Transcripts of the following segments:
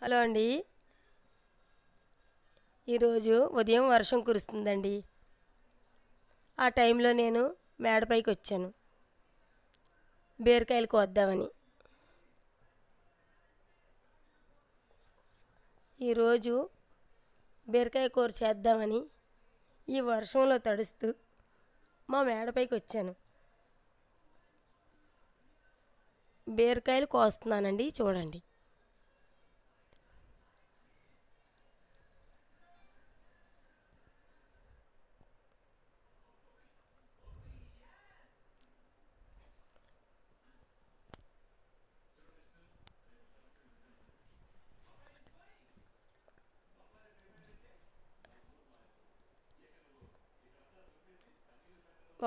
hello అండి ఈరోజు ఉదయం వర్షం కురుస్తుందండి ఆ టైంలో నేను మేడపైకి వచ్చాను బీరకాయలు కోద్దామని ఈరోజు బీరకాయ కూర చేద్దామని ఈ వర్షంలో తడుస్తూ మా మేడపైకి వచ్చాను బీరకాయలు కోస్తున్నానండి చూడండి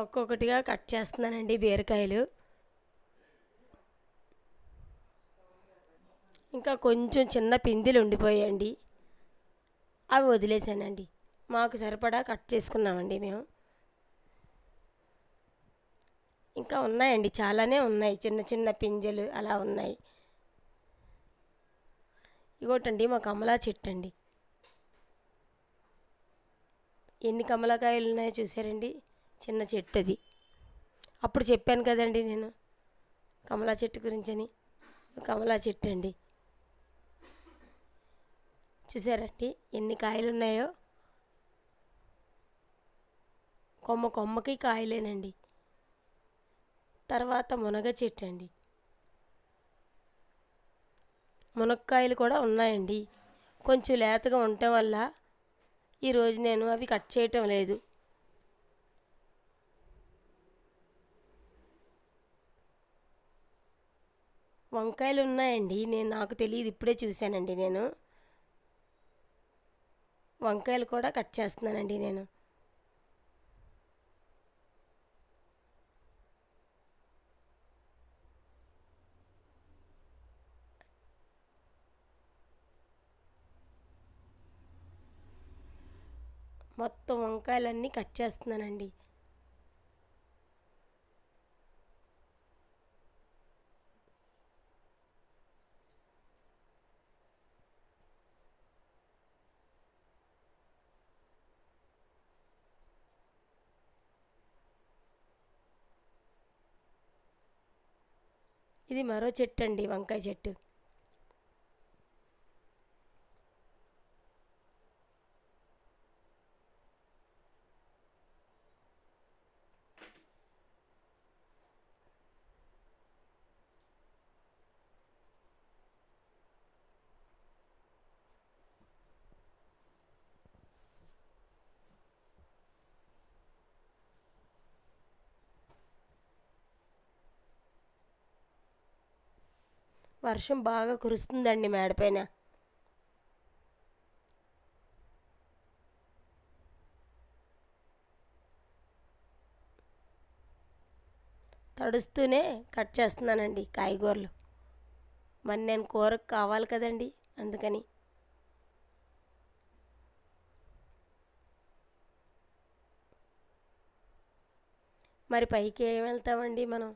ఒక్కొక్కటిగా కట్ చేస్తున్నానండి బీరకాయలు ఇంకా కొంచెం చిన్న పిందెలు ఉండిపోయాయండి అవి వదిలేసానండి మాకు సరిపడా కట్ చేసుకున్నామండి మేము ఇంకా ఉన్నాయండి చాలానే ఉన్నాయి చిన్న చిన్న పింజలు అలా ఉన్నాయి ఇవ్వటండి మా కమలా చెట్టు అండి ఎన్ని కమలకాయలు ఉన్నాయో చూసారండి చిన్న చెట్టు అది అప్పుడు చెప్పాను కదండి నేను కమలా చెట్టు గురించి అని కమలా చెట్టు అండి చూసారండి ఎన్ని కాయలు ఉన్నాయో కొమ్మ కొమ్మకి కాయలేనండి తర్వాత మునగ చెట్టు అండి మునక్కాయలు కూడా ఉన్నాయండి కొంచెం లేతగా ఉండటం వల్ల ఈరోజు నేను అవి కట్ చేయటం లేదు వంకాయలు ఉన్నాయండి నేను నాకు తెలియదు ఇప్పుడే చూశానండి నేను వంకాయలు కూడా కట్ చేస్తున్నానండి నేను మొత్తం వంకాయలన్నీ కట్ చేస్తున్నానండి ఇది మరో చెట్టు అండి వంకాయ చెట్టు వర్షం బాగా కురుస్తుందండి మేడపైన తడుస్తూనే కట్ చేస్తున్నానండి కాయగూరలు మరి నేను కూరకు కావాలి కదండి అందుకని మరి పైకి ఏం వెళ్తామండి మనం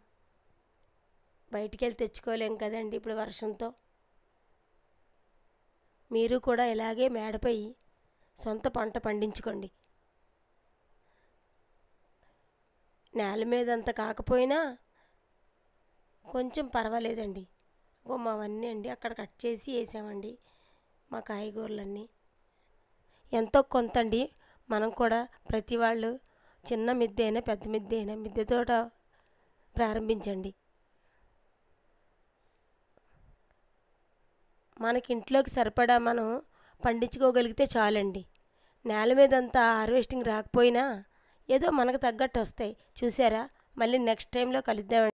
బయటికి వెళ్ళి తెచ్చుకోలేం కదండి ఇప్పుడు వర్షంతో మీరు కూడా ఇలాగే మేడపై సొంత పంట పండించుకోండి నేల మీద అంత కాకపోయినా కొంచెం పర్వాలేదండి మావన్నీ అండి అక్కడ కట్ చేసి వేసామండి మా కాయగూరలన్నీ ఎంతో కొంత అండి మనం కూడా ప్రతి వాళ్ళు చిన్న మిద్దె అయినా పెద్ద మిద్దె అయినా మిద్దె తోట ప్రారంభించండి మనకి ఇంట్లోకి సరిపడా మనం పండించుకోగలిగితే చాలండి నేల మీదంతా హార్వెస్టింగ్ రాకపోయినా ఏదో మనకు తగ్గట్టు వస్తాయి చూసారా మళ్ళీ నెక్స్ట్ టైంలో కలుద్దామండి